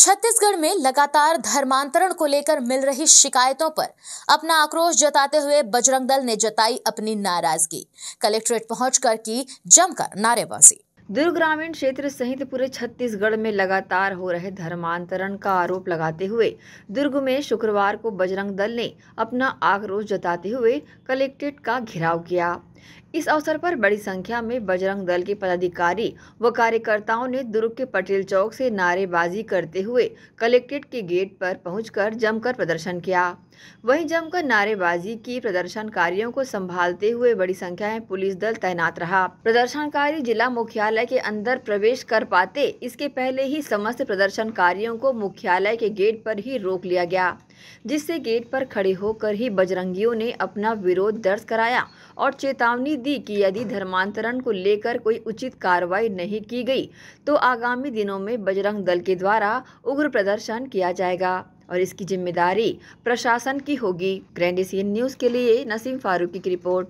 छत्तीसगढ़ में लगातार धर्मांतरण को लेकर मिल रही शिकायतों पर अपना आक्रोश जताते हुए बजरंग दल ने जताई अपनी नाराजगी कलेक्ट्रेट पहुंचकर की जमकर नारेबाजी दुर्ग ग्रामीण क्षेत्र सहित पूरे छत्तीसगढ़ में लगातार हो रहे धर्मांतरण का आरोप लगाते हुए दुर्ग में शुक्रवार को बजरंग दल ने अपना आक्रोश जताते हुए कलेक्ट्रेट का घेराव किया इस अवसर पर बड़ी संख्या में बजरंग दल के पदाधिकारी व कार्यकर्ताओं ने दुर्ग के पटेल चौक से नारेबाजी करते हुए कलेक्ट्रेट के गेट पर पहुंचकर जमकर प्रदर्शन किया वहीं जमकर नारेबाजी की प्रदर्शनकारियों को संभालते हुए बड़ी संख्या में पुलिस दल तैनात रहा प्रदर्शनकारी जिला मुख्यालय के अंदर प्रवेश कर पाते इसके पहले ही समस्त प्रदर्शनकारियों को मुख्यालय के गेट पर ही रोक लिया गया जिससे गेट पर खड़े होकर ही बजरंगियों ने अपना विरोध दर्ज कराया और चेतावनी दी कि यदि धर्मांतरण को लेकर कोई उचित कार्रवाई नहीं की गई तो आगामी दिनों में बजरंग दल के द्वारा उग्र प्रदर्शन किया जाएगा और इसकी जिम्मेदारी प्रशासन की होगी ग्रैंडिसियन न्यूज़ के लिए नसीम फारूकी की रिपोर्ट